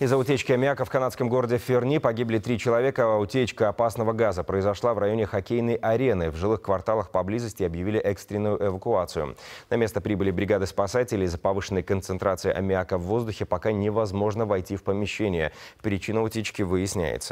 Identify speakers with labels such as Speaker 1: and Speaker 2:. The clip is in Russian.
Speaker 1: Из-за утечки аммиака в канадском городе Ферни погибли три человека, а утечка опасного газа произошла в районе хоккейной арены. В жилых кварталах поблизости объявили экстренную эвакуацию. На место прибыли бригады спасателей. Из-за повышенной концентрации аммиака в воздухе пока невозможно войти в помещение. Причина утечки выясняется.